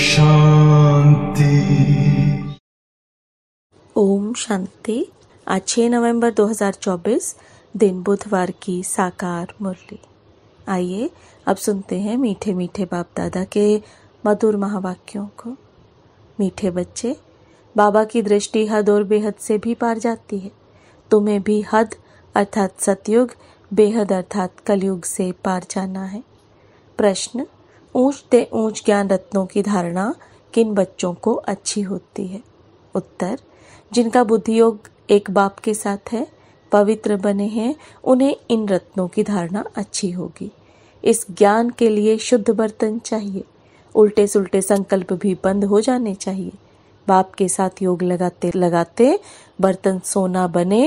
शांति ओम शांति आज 6 नवंबर 2024 दिन बुधवार की साकार मुरली आइए अब सुनते हैं मीठे मीठे बाप दादा के मधुर महावाक्यों को मीठे बच्चे बाबा की दृष्टि हद और बेहद से भी पार जाती है तुम्हें भी हद अर्थात सतयुग बेहद अर्थात कलयुग से पार जाना है प्रश्न ऊंच ते ऊंच ज्ञान रत्नों की धारणा किन बच्चों को अच्छी होती है उत्तर जिनका बुद्धि योग एक बाप के साथ है पवित्र बने हैं उन्हें इन रत्नों की धारणा अच्छी होगी इस ज्ञान के लिए शुद्ध बर्तन चाहिए उल्टे सुलटे संकल्प भी बंद हो जाने चाहिए बाप के साथ योग लगाते लगाते बर्तन सोना बने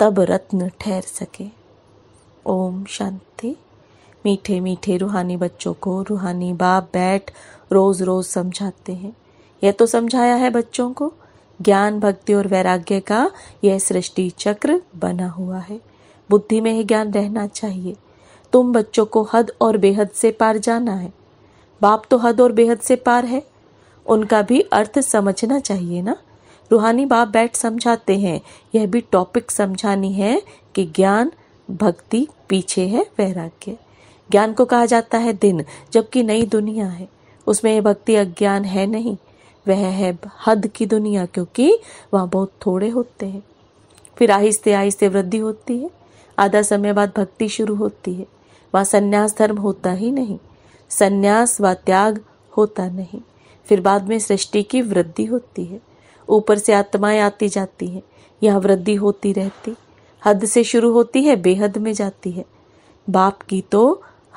तब रत्न ठहर सके ओम शांति मीठे मीठे रूहानी बच्चों को रूहानी बाप बैठ रोज रोज समझाते हैं यह तो समझाया है बच्चों को ज्ञान भक्ति और वैराग्य का यह सृष्टि चक्र बना हुआ है बुद्धि में ही ज्ञान रहना चाहिए तुम बच्चों को हद और बेहद से पार जाना है बाप तो हद और बेहद से पार है उनका भी अर्थ समझना चाहिए ना रूहानी बाप बैठ समझाते हैं यह भी टॉपिक समझानी है कि ज्ञान भक्ति पीछे है वैराग्य ज्ञान को कहा जाता है दिन जबकि नई दुनिया है उसमें भक्ति अज्ञान है नहीं वह है हद की दुनिया क्योंकि वहाँ बहुत थोड़े होते हैं फिर आहिस्ते आहिस्ते वृद्धि होती है आधा समय बाद भक्ति शुरू होती है वहाँ संन्यास धर्म होता ही नहीं संन्यास व त्याग होता नहीं फिर बाद में सृष्टि की वृद्धि होती है ऊपर से आत्माएं आती जाती हैं यह वृद्धि होती रहती हद से शुरू होती है बेहद में जाती है बाप की तो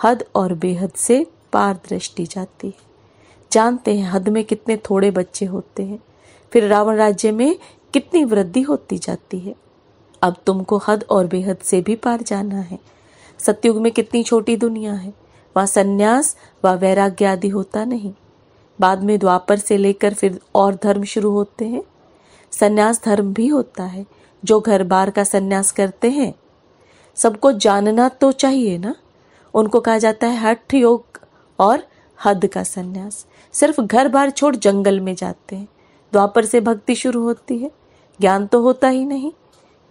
हद और बेहद से पार दृष्टि जाती है जानते हैं हद में कितने थोड़े बच्चे होते हैं फिर रावण राज्य में कितनी वृद्धि होती जाती है अब तुमको हद और बेहद से भी पार जाना है सत्युग में कितनी छोटी दुनिया है वहाँ संन्यास व वैराग्य आदि होता नहीं बाद में द्वापर से लेकर फिर और धर्म शुरू होते हैं संन्यास धर्म भी होता है जो घर बार का संन्यास करते हैं सबको जानना तो चाहिए ना उनको कहा जाता है हठ योग और हद का संन्यास सिर्फ घर बार छोड़ जंगल में जाते हैं द्वापर से भक्ति शुरू होती है ज्ञान तो होता ही नहीं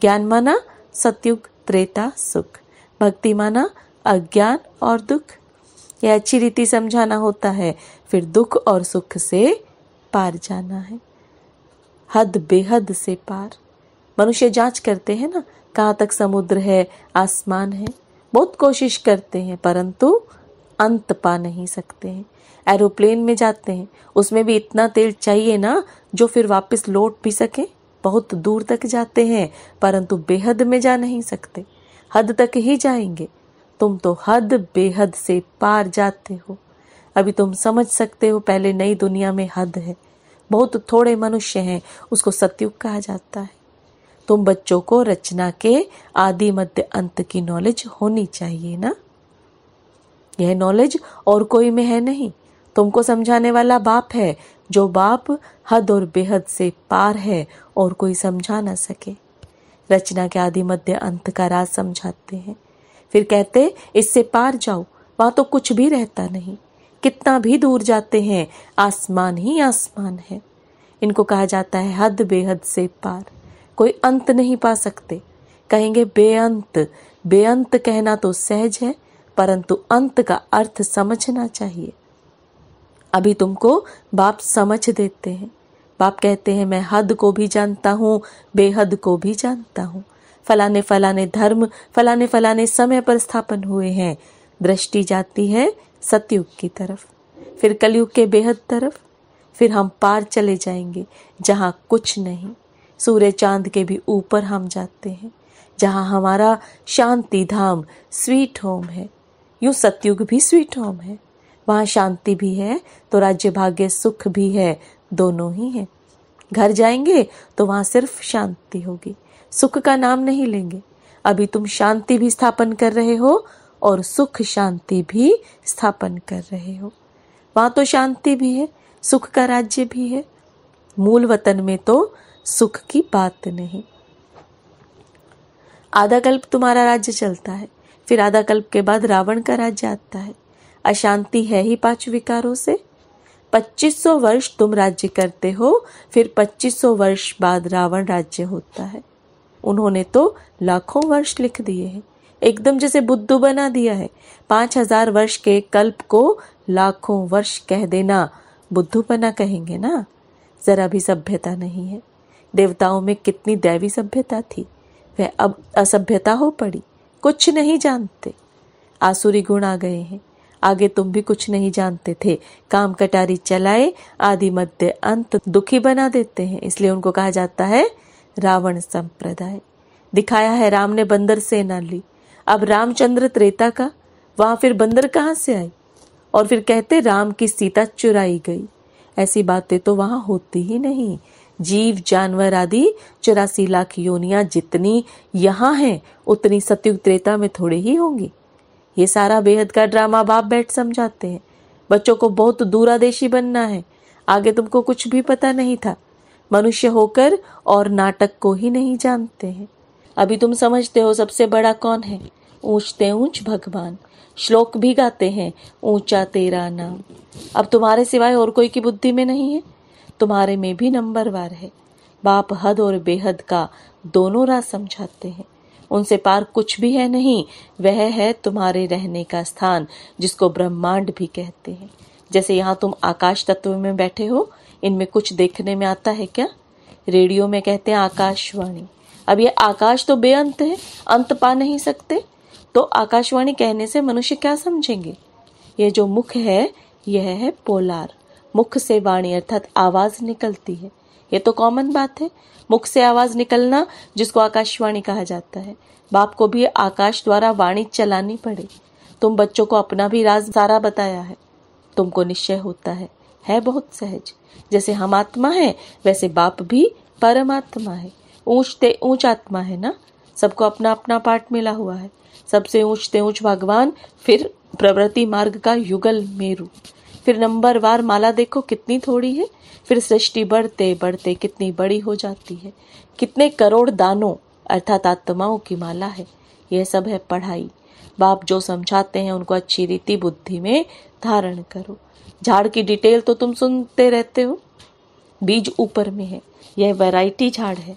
ज्ञान माना सतयुग त्रेता सुख भक्ति माना अज्ञान और दुख यह अच्छी रीति समझाना होता है फिर दुख और सुख से पार जाना है हद बेहद से पार मनुष्य जांच करते हैं ना कहाँ तक समुद्र है आसमान है बहुत कोशिश करते हैं परंतु अंत पा नहीं सकते हैं एरोप्लेन में जाते हैं उसमें भी इतना तेल चाहिए ना जो फिर वापस लौट भी सके बहुत दूर तक जाते हैं परंतु बेहद में जा नहीं सकते हद तक ही जाएंगे तुम तो हद बेहद से पार जाते हो अभी तुम समझ सकते हो पहले नई दुनिया में हद है बहुत थोड़े मनुष्य हैं उसको सतयुग कहा जाता है तुम बच्चों को रचना के आदि मध्य अंत की नॉलेज होनी चाहिए ना यह नॉलेज और कोई में है नहीं तुमको समझाने वाला बाप है जो बाप हद और बेहद से पार है और कोई समझा ना सके रचना के आदि मध्य अंत का राज समझाते हैं फिर कहते इससे पार जाओ वहां तो कुछ भी रहता नहीं कितना भी दूर जाते हैं आसमान ही आसमान है इनको कहा जाता है हद बेहद से पार कोई अंत नहीं पा सकते कहेंगे बेअंत बेअंत कहना तो सहज है परंतु अंत का अर्थ समझना चाहिए अभी तुमको बाप समझ देते हैं बाप कहते हैं मैं हद को भी जानता हूँ बेहद को भी जानता हूँ फलाने फलाने धर्म फलाने फलाने समय पर स्थापन हुए हैं दृष्टि जाती है सतयुग की तरफ फिर कलयुग के बेहद तरफ फिर हम पार चले जाएंगे जहाँ कुछ नहीं सूर्य चांद के भी ऊपर हम जाते हैं जहाँ हमारा शांति धाम स्वीट होम है यूँ सत्युग भी स्वीट होम है वहाँ शांति भी है तो राज्य भाग्य सुख भी है दोनों ही है घर जाएंगे तो वहाँ सिर्फ शांति होगी सुख का नाम नहीं लेंगे अभी तुम शांति भी स्थापन कर रहे हो और सुख शांति भी स्थापन कर रहे हो वहाँ तो शांति भी है सुख का राज्य भी है मूल वतन में तो सुख की बात नहीं आधा कल्प तुम्हारा राज्य चलता है फिर आधा कल्प के बाद रावण का राज्य आता है अशांति है ही पांच विकारों से 2500 वर्ष तुम राज्य करते हो फिर 2500 वर्ष बाद रावण राज्य होता है उन्होंने तो लाखों वर्ष लिख दिए हैं एकदम जैसे बुद्धू बना दिया है पांच हजार वर्ष के कल्प को लाखों वर्ष कह देना बुद्धू बना कहेंगे ना जरा भी सभ्यता नहीं है देवताओं में कितनी दैवी सभ्यता थी वह अब असभ्यता हो पड़ी कुछ नहीं जानते आसुरी गुण आ गए हैं आगे तुम भी कुछ नहीं जानते थे काम कटारी चलाए आदि मध्य अंत दुखी बना देते हैं इसलिए उनको कहा जाता है रावण संप्रदाय दिखाया है राम ने बंदर सेना ली अब रामचंद्र त्रेता का वहां फिर बंदर कहाँ से आई और फिर कहते राम की सीता चुराई गई ऐसी बातें तो वहां होती ही नहीं जीव जानवर आदि चौरासी लाख योनिया जितनी यहाँ हैं उतनी सतयुग त्रेता में थोड़े ही होंगी ये सारा बेहद का ड्रामा बाप बैठ समझाते हैं बच्चों को बहुत दूरादेशी बनना है आगे तुमको कुछ भी पता नहीं था मनुष्य होकर और नाटक को ही नहीं जानते हैं अभी तुम समझते हो सबसे बड़ा कौन है ऊंचते ऊंच भगवान श्लोक भी गाते हैं ऊंचा तेरा नाम अब तुम्हारे सिवाय और कोई की बुद्धि में नहीं है तुम्हारे में भी नंबरवार है बाप हद और बेहद का दोनों राह समझाते हैं उनसे पार कुछ भी है नहीं वह है तुम्हारे रहने का स्थान जिसको ब्रह्मांड भी कहते हैं जैसे यहाँ तुम आकाश तत्व में बैठे हो इनमें कुछ देखने में आता है क्या रेडियो में कहते हैं आकाशवाणी अब ये आकाश तो बेअंत है अंत पा नहीं सकते तो आकाशवाणी कहने से मनुष्य क्या समझेंगे ये जो मुख है यह है पोलार मुख से वाणी अर्थात आवाज निकलती है ये तो कॉमन बात है मुख से आवाज निकलना जिसको आकाशवाणी कहा जाता है बाप को भी आकाश द्वारा वाणी चलानी पड़े तुम बच्चों को अपना भी राज सारा बताया है तुमको निश्चय होता है है बहुत सहज जैसे हम आत्मा है वैसे बाप भी परमात्मा है ऊंचते ऊंच आत्मा है ना सबको अपना अपना पार्ट मिला हुआ है सबसे ऊंचते ऊंच भगवान फिर प्रवृत्ति मार्ग का युगल मेरू फिर नंबर वार माला देखो कितनी थोड़ी है फिर सृष्टि बढ़ते बढ़ते कितनी बड़ी हो जाती है कितने करोड़ दानों अर्थात आत्माओं की माला है यह सब है पढ़ाई बाप जो समझाते हैं उनको अच्छी रीति बुद्धि में धारण करो झाड़ की डिटेल तो तुम सुनते रहते हो बीज ऊपर में है यह वैरायटी झाड़ है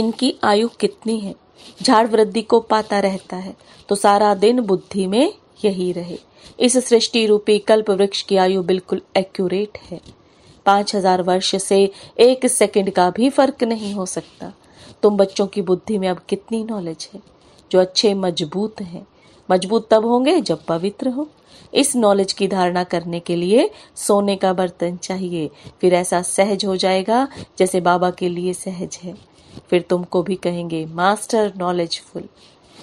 इनकी आयु कितनी है झाड़ वृद्धि को पाता रहता है तो सारा दिन बुद्धि में यही रहे इस सृष्टि रूपी कल्प वृक्ष की आयु बिल्कुल एक्यूरेट है पांच हजार वर्ष से एक सेकंड का भी फर्क नहीं हो सकता तुम बच्चों की बुद्धि में अब कितनी नॉलेज है जो अच्छे मजबूत हैं मजबूत तब होंगे जब पवित्र हो इस नॉलेज की धारणा करने के लिए सोने का बर्तन चाहिए फिर ऐसा सहज हो जाएगा जैसे बाबा के लिए सहज है फिर तुमको भी कहेंगे मास्टर नॉलेजफुल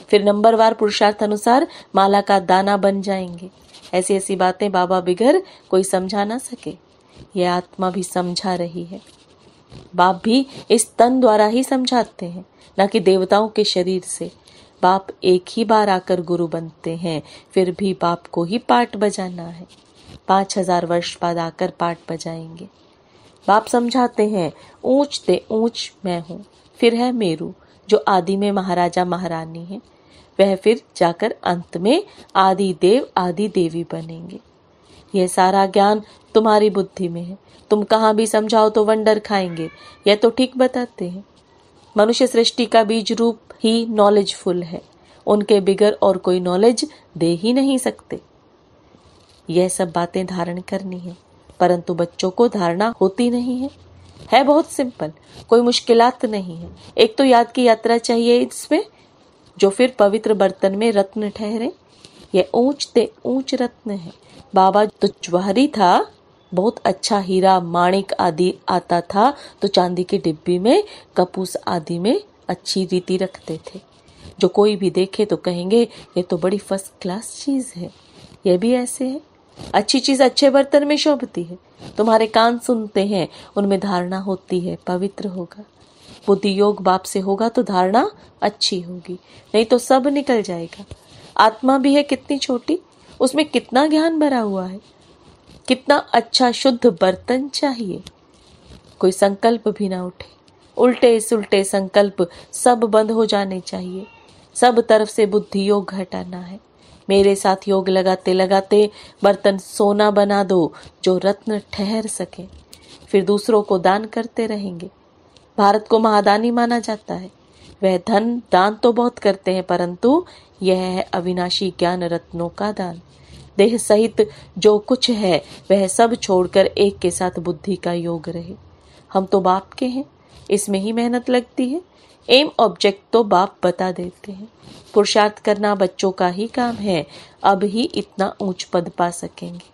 फिर नंबरवार पुरुषार्थ अनुसार माला का दाना बन जाएंगे ऐसी ऐसी बातें बाबा बिगर कोई समझा ना सके यह आत्मा भी समझा रही है बाप भी इस तन द्वारा ही समझाते हैं न कि देवताओं के शरीर से बाप एक ही बार आकर गुरु बनते हैं फिर भी बाप को ही पाठ बजाना है पांच हजार वर्ष बाद आकर पाठ बजाएंगे बाप समझाते हैं ऊंच दे ऊंच मैं हूँ फिर है मेरू जो आदि में महाराजा महारानी है वह फिर जाकर अंत में आदि देव आदि देवी बनेंगे यह सारा ज्ञान तुम्हारी बुद्धि में है तुम कहाँ भी समझाओ तो वंडर खाएंगे यह तो ठीक बताते हैं मनुष्य सृष्टि का बीज रूप ही नॉलेजफुल है उनके बिगर और कोई नॉलेज दे ही नहीं सकते यह सब बातें धारण करनी है परंतु बच्चों को धारणा होती नहीं है है बहुत सिंपल कोई मुश्किलात नहीं है एक तो याद की यात्रा चाहिए इसमें जो फिर पवित्र बर्तन में रत्न ठहरे यह ऊंच ते ऊंच रत्न है बाबा तो ज्वाहरी था बहुत अच्छा हीरा माणिक आदि आता था तो चांदी की डिब्बी में कपूस आदि में अच्छी रीति रखते थे जो कोई भी देखे तो कहेंगे ये तो बड़ी फर्स्ट क्लास चीज है यह भी ऐसे है अच्छी चीज अच्छे बर्तन में शोभती है तुम्हारे कान सुनते हैं उनमें धारणा होती है पवित्र होगा बुद्धि योग बाप से होगा तो धारणा अच्छी होगी नहीं तो सब निकल जाएगा आत्मा भी है कितनी छोटी उसमें कितना ज्ञान भरा हुआ है कितना अच्छा शुद्ध बर्तन चाहिए कोई संकल्प भी ना उठे उल्टे सुलटे संकल्प सब बंद हो जाने चाहिए सब तरफ से बुद्धि योग हटाना है मेरे साथ योग लगाते लगाते बर्तन सोना बना दो जो रत्न ठहर सके फिर दूसरों को दान करते रहेंगे भारत को महादानी माना जाता है वह धन दान तो बहुत करते हैं परंतु यह है अविनाशी ज्ञान रत्नों का दान देह सहित जो कुछ है वह सब छोड़कर एक के साथ बुद्धि का योग रहे हम तो बाप के हैं इसमें ही मेहनत लगती है एम ऑब्जेक्ट तो बाप बता देते हैं पुरुषार्थ करना बच्चों का ही काम है अब ही इतना ऊंच पद पा सकेंगे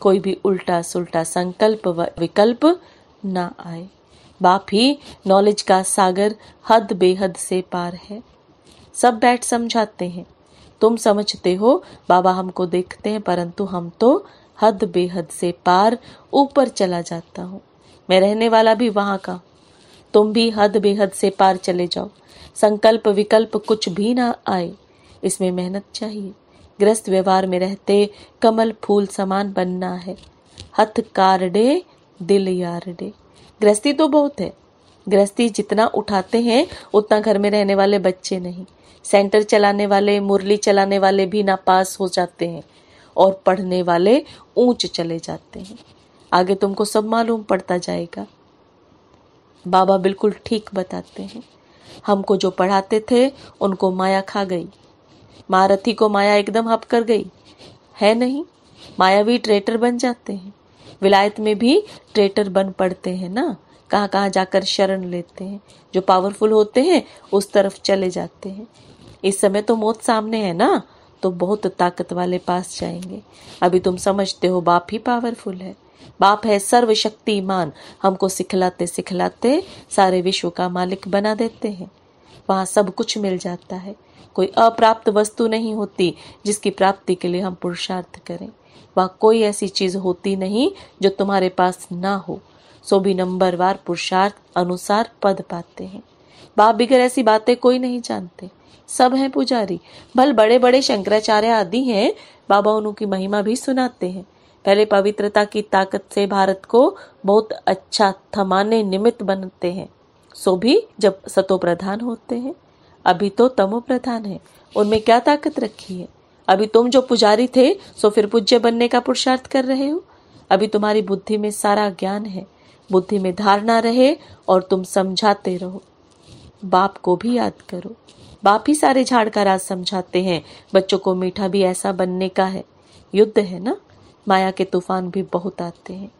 कोई भी उल्टा सुल्टा संकल्प व विकल्प ना आए बाप ही नॉलेज का सागर हद बेहद से पार है सब बैठ समझाते हैं तुम समझते हो बाबा हमको देखते हैं परंतु हम तो हद बेहद से पार ऊपर चला जाता हूँ मैं रहने वाला भी वहाँ का तुम भी हद बेहद से पार चले जाओ संकल्प विकल्प कुछ भी ना आए इसमें मेहनत चाहिए ग्रस्त व्यवहार में रहते कमल फूल समान बनना है हथ कारडे दिल यार डे गृहस्थी तो बहुत है गृहस्थी जितना उठाते हैं उतना घर में रहने वाले बच्चे नहीं सेंटर चलाने वाले मुरली चलाने वाले भी नापास हो जाते हैं और पढ़ने वाले ऊंच चले जाते हैं आगे तुमको सब मालूम पड़ता जाएगा बाबा बिल्कुल ठीक बताते हैं हमको जो पढ़ाते थे उनको माया खा गई महारथी को माया एकदम हप कर गई है नहीं मायावी ट्रेटर बन जाते हैं विलायत में भी ट्रेटर बन पड़ते हैं ना कहाँ कहाँ जाकर शरण लेते हैं जो पावरफुल होते हैं उस तरफ चले जाते हैं इस समय तो मौत सामने है ना तो बहुत ताकत वाले पास जाएंगे अभी तुम समझते हो बाप ही पावरफुल है बाप है सर्वशक्तिमान हमको सिखलाते सिखलाते सारे विश्व का मालिक बना देते हैं वहां सब कुछ मिल जाता है कोई अप्राप्त वस्तु नहीं होती जिसकी प्राप्ति के लिए हम पुरुषार्थ करें वह कोई ऐसी चीज होती नहीं जो तुम्हारे पास ना हो सो वार पुरुषार्थ अनुसार पद पाते हैं बाप बिगर ऐसी बातें कोई नहीं जानते सब हैं पुजारी भल बड़े बड़े शंकराचार्य आदि हैं बाबा उनकी की महिमा भी सुनाते हैं पहले पवित्रता की ताकत से भारत को बहुत अच्छा थमाने निमित्त बनते हैं सो भी जब सतो प्रधान होते हैं अभी तो तमो प्रधान है उनमें क्या ताकत रखी है अभी तुम जो पुजारी थे सो फिर पूज्य बनने का पुरुषार्थ कर रहे हो अभी तुम्हारी बुद्धि में सारा ज्ञान है बुद्धि में धारणा रहे और तुम समझाते रहो बाप को भी याद करो बाप ही सारे झाड़ का राज समझाते हैं बच्चों को मीठा भी ऐसा बनने का है युद्ध है ना माया के तूफान भी बहुत आते हैं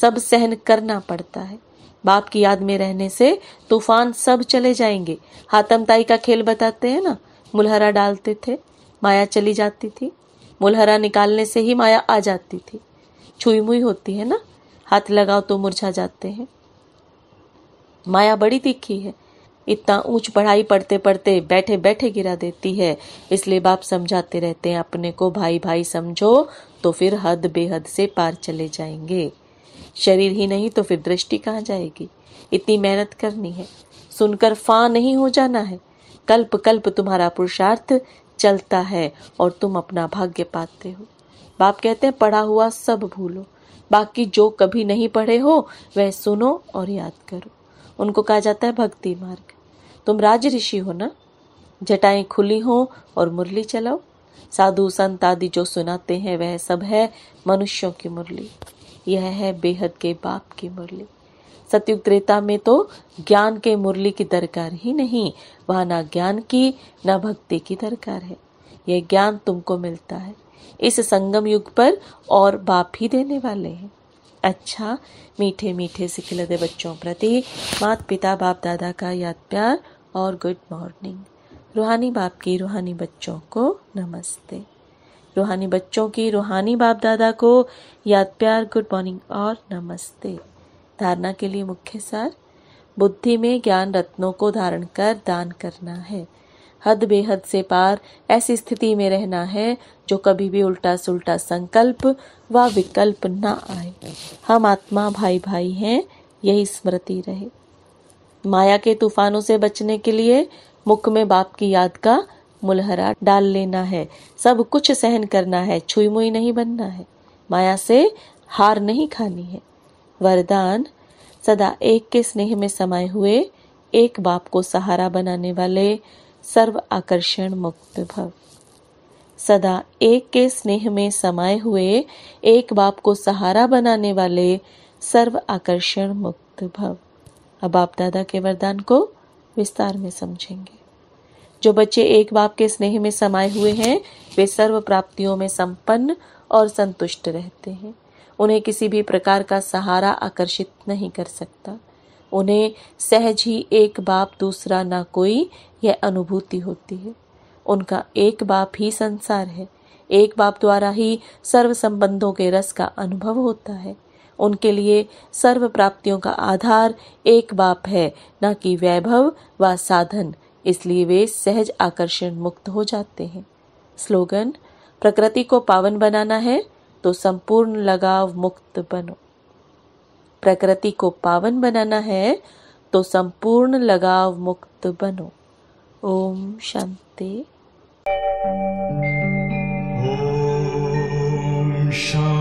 सब सहन करना पड़ता है बाप की याद में रहने से तूफान सब चले जाएंगे हाथमताई का खेल बताते हैं ना मुलहरा डालते थे माया चली जाती थी मुलहरा निकालने से ही माया आ जाती थी छुई मुई होती है ना हाथ लगाओ तो मुरझा जाते हैं माया बड़ी तीखी है इतना ऊंच पढ़ाई पढ़ते पढ़ते बैठे बैठे गिरा देती है इसलिए बाप समझाते रहते हैं अपने को भाई भाई समझो तो फिर हद बेहद से पार चले जाएंगे शरीर ही नहीं तो फिर दृष्टि कहाँ जाएगी इतनी मेहनत करनी है सुनकर फा नहीं हो जाना है कल्प कल्प तुम्हारा पुरुषार्थ चलता है और तुम अपना भाग्य पाते हो बाप कहते हैं पढ़ा हुआ सब भूलो बाकी जो कभी नहीं पढ़े हो वह सुनो और याद करो उनको कहा जाता है भक्ति मार्ग तुम राज ऋषि हो ना जटाएं खुली हो और मुरली चलाओ साधु संत आदि जो सुनाते हैं वह सब है मनुष्यों की मुरली यह है बेहद के बाप की मुरली सतयुग त्रेता में तो ज्ञान के मुरली की दरकार ही नहीं वहां ना ज्ञान की ना भक्ति की दरकार है यह ज्ञान तुमको मिलता है इस संगम युग पर और बाप ही देने वाले हैं अच्छा मीठे मीठे सिखिलदे बच्चों प्रति मात पिता बाप दादा का याद प्यार और गुड मॉर्निंग रूहानी बाप की रूहानी बच्चों को नमस्ते रूहानी बच्चों की रूहानी बाप दादा को याद प्यार गुड मॉर्निंग और नमस्ते धारणा के लिए मुख्य सार बुद्धि में ज्ञान रत्नों को धारण कर दान करना है हद बेहद से पार ऐसी स्थिति में रहना है जो कभी भी उल्टा सुल्टा संकल्प व विकल्प न आए हम आत्मा भाई भाई हैं यही स्मृति रहे माया के तूफानों से बचने के लिए मुख में बाप की याद का मुलहरा डाल लेना है सब कुछ सहन करना है छुई मुई नहीं बनना है माया से हार नहीं खानी है वरदान सदा एक के स्नेह में समाये हुए एक बाप को सहारा बनाने वाले सर्व आकर्षण मुक्त भव सदा एक के स्नेह में समाये हुए एक बाप को सहारा बनाने वाले सर्व आकर्षण मुक्त भव अब आप दादा के वरदान को विस्तार में समझेंगे जो बच्चे एक बाप के स्नेह में समाये हुए हैं वे सर्व प्राप्तियों में संपन्न और संतुष्ट रहते हैं उन्हें किसी भी प्रकार का सहारा आकर्षित नहीं कर सकता उन्हें सहज ही एक बाप दूसरा ना कोई यह अनुभूति होती है उनका एक बाप ही संसार है एक बाप द्वारा ही सर्व संबंधों के रस का अनुभव होता है उनके लिए सर्व प्राप्तियों का आधार एक बाप है न कि वैभव व साधन इसलिए वे सहज आकर्षण मुक्त हो जाते हैं स्लोगन प्रकृति को पावन बनाना है तो संपूर्ण लगाव मुक्त बनो प्रकृति को पावन बनाना है तो संपूर्ण लगाव मुक्त बनो ओम शांति ओम शांति